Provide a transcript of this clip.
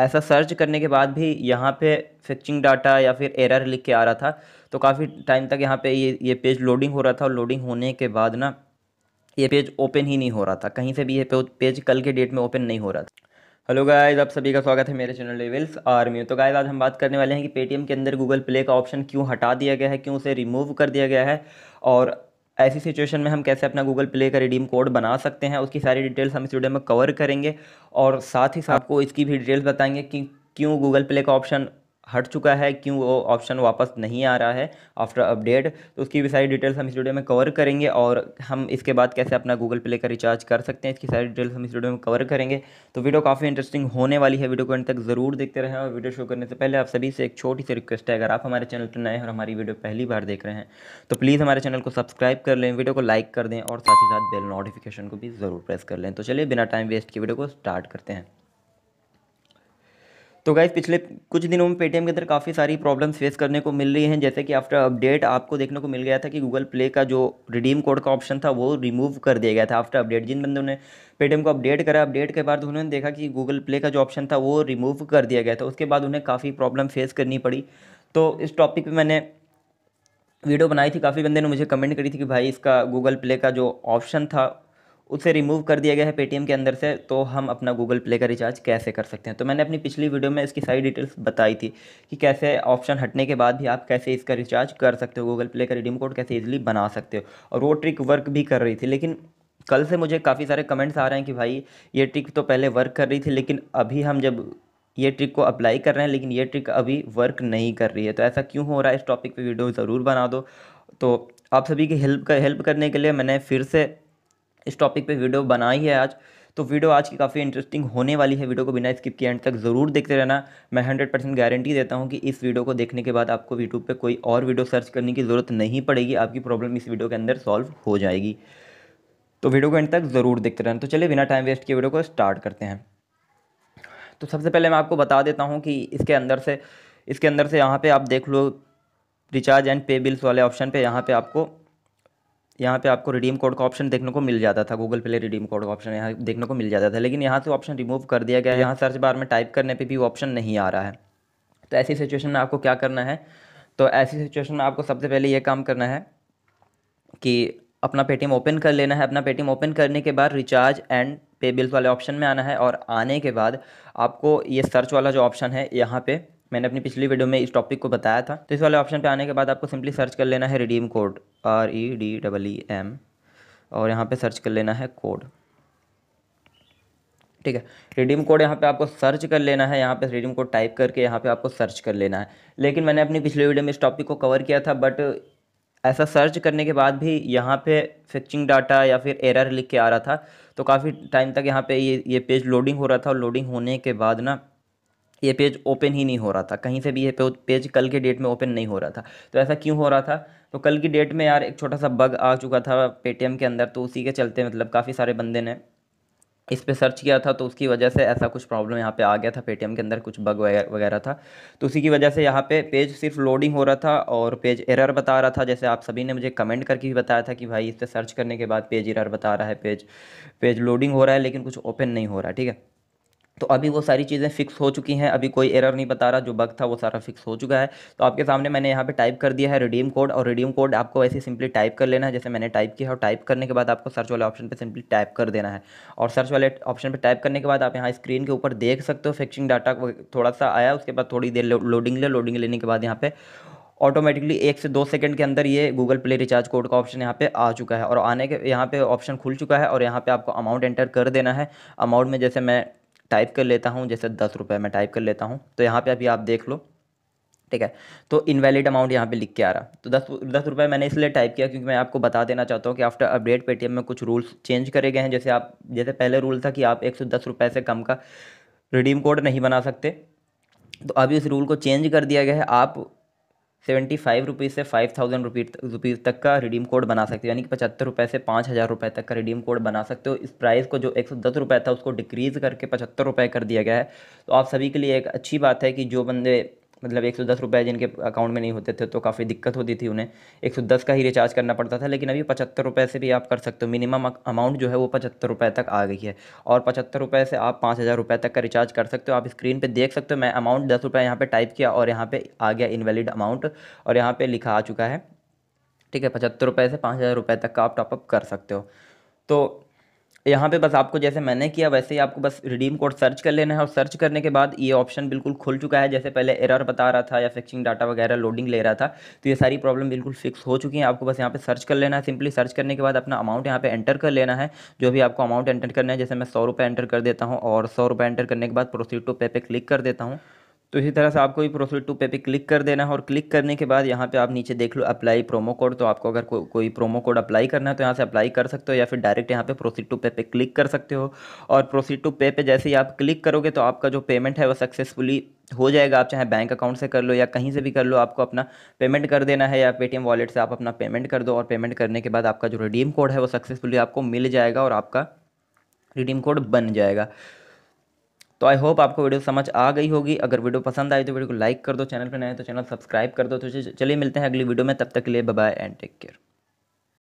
ऐसा सर्च करने के बाद भी यहाँ पे फिक्चिंग डाटा या फिर एरर लिख के आ रहा था तो काफ़ी टाइम तक यहाँ पे ये ये पेज लोडिंग हो रहा था और लोडिंग होने के बाद ना ये पेज ओपन ही नहीं हो रहा था कहीं से भी ये पेज कल के डेट में ओपन नहीं हो रहा था हेलो गाइस आप सभी का स्वागत है मेरे चैनल लेवल्स आर्मी तो गाइस आज हम बात करने वाले हैं कि पेटीएम के अंदर गूगल प्ले का ऑप्शन क्यों हटा दिया गया है क्यों उसे रिमूव कर दिया गया है और ऐसी सिचुएशन में हम कैसे अपना गूगल प्ले का रिडीम कोड बना सकते हैं उसकी सारी डिटेल्स हम इस वीडियो में कवर करेंगे और साथ ही साथ आपको इसकी भी डिटेल्स बताएंगे कि क्यों गूगल प्ले का ऑप्शन हट चुका है क्यों वो ऑप्शन वापस नहीं आ रहा है आफ्टर अपडेट तो उसकी भी सारी डिटेल्स हम इस वीडियो में कवर करेंगे और हम इसके बाद कैसे अपना गूगल प्ले का रिचार्ज कर सकते हैं इसकी सारी डिटेल्स हम इस वीडियो में कवर करेंगे तो वीडियो काफ़ी इंटरेस्टिंग होने वाली है वीडियो को अंत तक ज़रूर देखते रहें और वीडियो शो करने से पहले आप सभी से एक छोटी सी रिक्वेस्ट है अगर आप हमारे चैनल पर नए और हमारी वीडियो पहली बार देख रहे हैं तो प्लीज़ हमारे चैनल को सब्सक्राइब कर लें वीडियो को लाइक कर दें और साथ ही साथ बेल नोटिफिकेशन को भी ज़रूर प्रेस कर लें तो चलिए बिना टाइम वेस्ट की वीडियो को स्टार्ट करते हैं तो गाइज़ पिछले कुछ दिनों में पेटीएम के अंदर काफ़ी सारी प्रॉब्लम्स फेस करने को मिल रही हैं जैसे कि आफ्टर अपडेट आपको देखने को मिल गया था कि गूगल प्ले का जो रिडीम कोड का ऑप्शन था वो रिमूव कर दिया गया था आफ्टर अपडेट जिन बंदों ने पेटीएम को अपडेट करा अपडेट के बाद उन्होंने देखा कि गूगल प्ले का जो ऑप्शन था वो रिमूव कर दिया गया था उसके बाद उन्हें काफ़ी प्रॉब्लम फेस करनी पड़ी तो इस टॉपिक पर मैंने वीडियो बनाई थी काफ़ी बंदे ने मुझे कमेंट करी थी कि भाई इसका गूगल प्ले का जो ऑप्शन था उसे रिमूव कर दिया गया है पेटीएम के अंदर से तो हम अपना गूगल प्ले का रिचार्ज कैसे कर सकते हैं तो मैंने अपनी पिछली वीडियो में इसकी सारी डिटेल्स बताई थी कि कैसे ऑप्शन हटने के बाद भी आप कैसे इसका रिचार्ज कर सकते हो गूगल प्ले का रिडीम कोड कैसे ईजिली बना सकते हो और वो ट्रिक वर्क भी कर रही थी लेकिन कल से मुझे काफ़ी सारे कमेंट्स आ रहे हैं कि भाई ये ट्रिक तो पहले वर्क कर रही थी लेकिन अभी हम जब ये ट्रिक को अप्लाई कर रहे हैं लेकिन ये ट्रिक अभी वर्क नहीं कर रही है तो ऐसा क्यों हो रहा है इस टॉपिक पे वीडियो ज़रूर बना दो तो आप सभी की हेल्प कर हेल्प करने के लिए मैंने फिर से इस टॉपिक पे वीडियो बनाई है आज तो वीडियो आज की काफ़ी इंटरेस्टिंग होने वाली है वीडियो को बिना स्किप किए एंड तक ज़रूर देखते रहना मैं हंड्रेड परसेंट गारंटी देता हूँ कि इस वीडियो को देखने के बाद आपको यूट्यूब पे कोई और वीडियो सर्च करने की ज़रूरत नहीं पड़ेगी आपकी प्रॉब्लम इस वीडियो के अंदर सॉल्व हो जाएगी तो वीडियो को एंड तक ज़रूर देखते रहना तो चलिए बिना टाइम वेस्ट किए वीडियो को स्टार्ट करते हैं तो सबसे पहले मैं आपको बता देता हूँ कि इसके अंदर से इसके अंदर से यहाँ पर आप देख लो रिचार्ज एंड पे बिल्स वाले ऑप्शन पर यहाँ पर आपको यहाँ पे आपको रिडीम कोड का ऑप्शन देखने को मिल जाता था गूगल प्ले रिडीम कोड का ऑप्शन यहाँ देखने को मिल जाता था लेकिन यहाँ से ऑप्शन रिमूव कर दिया गया है यहाँ सर्च बार में टाइप करने पे भी ऑप्शन नहीं आ रहा है तो ऐसी सिचुएशन में आपको क्या करना है तो ऐसी सिचुएशन में आपको सबसे पहले ये काम करना है कि अपना पेटीएम ओपन कर लेना है अपना पेटीएम ओपन करने के बाद रिचार्ज एंड पे बिल्स वाले ऑप्शन में आना है और आने के बाद आपको ये सर्च वाला जो ऑप्शन है यहाँ पर मैंने अपनी पिछली वीडियो में इस टॉपिक को बताया था तो इस वाले ऑप्शन पे आने के बाद आपको सिंपली सर्च कर लेना है redeem code R E D double E M और यहाँ पे सर्च कर लेना है कोड ठीक है रिडीम कोड यहाँ पे आपको सर्च कर लेना है यहाँ पे रिडीम कोड टाइप करके यहाँ पे आपको सर्च कर लेना है लेकिन मैंने अपनी पिछली वीडियो में इस टॉपिक को कवर किया था बट ऐसा सर्च करने के बाद भी यहाँ पे फिक्चिंग डाटा या फिर एरर लिख के आ रहा था तो काफ़ी टाइम तक यहाँ पे ये ये पेज लोडिंग हो रहा था और लोडिंग होने के बाद ना ये पेज ओपन ही नहीं हो रहा था कहीं से भी ये पेज कल के डेट में ओपन नहीं हो रहा था तो ऐसा क्यों हो रहा था तो कल की डेट में यार एक छोटा सा बग आ चुका था पेटीएम के अंदर तो उसी के चलते मतलब काफ़ी सारे बंदे ने इस पर सर्च किया था तो उसकी वजह से ऐसा कुछ प्रॉब्लम यहाँ पे आ गया था पेटीएम के अंदर कुछ बग वगैरह था तो उसी की वजह से यहाँ पे पेज सिर्फ लोडिंग हो रहा था और पेज एरर बता रहा था जैसे आप सभी ने मुझे कमेंट करके भी बताया था कि भाई इस पर सर्च करने के बाद पेज एरर बता रहा है पेज पेज लोडिंग हो रहा है लेकिन कुछ ओपन नहीं हो रहा है ठीक है तो अभी वो सारी चीज़ें फिक्स हो चुकी हैं अभी कोई एरर नहीं बता रहा जो बग था वो सारा फिक्स हो चुका है तो आपके सामने मैंने यहाँ पे टाइप कर दिया है रिडीम कोड और रिडीम कोड आपको ऐसे सिंपली टाइप कर लेना है जैसे मैंने टाइप किया और टाइप करने के बाद आपको सर्च वाले ऑप्शन पर सिंपली टाइप कर देना है और सर्च वाले ऑप्शन पर टाइप करने के बाद आप यहाँ स्क्रीन के ऊपर देख सकते हो फिक्सिंग डाटा थोड़ा सा आया उसके बाद थोड़ी देर लोडिंग ले लोडिंग लेने के बाद यहाँ पर ऑटोमेटिकली एक से दो सेकंड के अंदर ये गूगल प्ले रिचार्ज कोड का ऑप्शन यहाँ पे आ चुका है और आने के यहाँ पे ऑप्शन खुल चुका है और यहाँ पे आपको अमाउंट एंटर कर देना है अमाउंट में जैसे मैं टाइप कर लेता हूँ जैसे दस रुपये मैं टाइप कर लेता हूँ तो यहाँ पर अभी आप देख लो ठीक है तो इनवैलिड अमाउंट यहाँ पे लिख के आ रहा तो दस दस रुपये मैंने इसलिए टाइप किया क्योंकि मैं आपको बता देना चाहता हूँ कि आफ्टर अपडेट पेटीएम में कुछ रूल्स चेंज करे गए हैं जैसे आप जैसे पहले रूल था कि आप एक सौ दस रुपये से कम का रिडीम कोड नहीं बना सकते तो अभी इस रूल को चेंज कर दिया गया है आप सेवेंटी फाइव रुपीज़ से फाइव थाउजेंड रुपी रुपीज़ तक का रिडीम कोड बना सकते हो यानी कि पचहत्तर रुपये से पाँच हज़ार रुपये तक का रिडीम कोड बना सकते हो इस प्राइस को जो एक सौ दस रुपये था उसको डिक्रीज़ करके पचहत्तर रुपये कर दिया गया है तो आप सभी के लिए एक अच्छी बात है कि जो बंदे मतलब एक सौ दस रुपये जिनके अकाउंट में नहीं होते थे तो काफ़ी दिक्कत होती थी उन्हें एक सौ दस का ही रिचार्ज करना पड़ता था लेकिन अभी पचहत्तर रुपये से भी आप कर सकते हो मिनिमम अमाउंट जो है वो पचहत्तर रुपये तक आ गई है और पचहत्तर रुपये से आप पाँच हज़ार रुपये तक का रिचार्ज कर सकते हो आप स्क्रीन पर देख सकते हो मैं अमाउंट दस रुपये यहाँ पर टाइप किया और यहाँ पर आ गया इनवैलिड अमाउंट और यहाँ पर लिखा आ चुका है ठीक है पचहत्तर रुपये से पाँच हज़ार रुपये तक का आप टॉपअप कर सकते हो तो यहाँ पे बस आपको जैसे मैंने किया वैसे ही आपको बस रिडीम कोड सर्च कर लेना है और सर्च करने के बाद ये ऑप्शन बिल्कुल खुल चुका है जैसे पहले एरर बता रहा था या फिक्सिंग डाटा वगैरह लोडिंग ले रहा था तो ये सारी प्रॉब्लम बिल्कुल फिक्स हो चुकी है आपको बस यहाँ पे सर्च कर लेना है सिंपली सर्च करने के बाद अपना अमाउंट यहाँ पे एंटर कर लेना है जो भी आपको अमाउंट एंटर करना है जैसे मैं सौ रुपये एंटर कर देता हूँ और सौ रुपये एंटर करने के बाद प्रोसीड टू पे पे क्लिक कर देता हूँ तो इसी तरह से आपको भी प्रोफिट टू पे पे क्लिक कर देना है और क्लिक करने के बाद यहाँ पे आप नीचे देख लो अप्लाई प्रोमो कोड तो आपको अगर को, कोई प्रोमो कोड अप्लाई करना है तो यहाँ से अप्लाई कर सकते हो या फिर डायरेक्ट यहाँ पे प्रोसीड टू पे पे क्लिक कर सकते हो और प्रोसीड टू पे पे जैसे ही आप क्लिक करोगे तो आपका जो पेमेंट है वो सक्सेसफुली हो जाएगा आप चाहे बैंक अकाउंट से कर लो या कहीं से भी कर लो आपको अपना पेमेंट कर देना है या पेटीएम वॉलेट से आप अपना पेमेंट कर दो और पेमेंट करने के बाद आपका जो रिडीम कोड है वो सक्सेसफुली आपको मिल जाएगा और आपका रिडीम कोड बन जाएगा तो आई होप आपको वीडियो समझ आ गई होगी अगर वीडियो पसंद आई तो वीडियो को लाइक कर दो चैनल पर नए तो चैनल सब्सक्राइब कर दो तो चलिए मिलते हैं अगली वीडियो में तब तक के लिए बाय एंड टेक केयर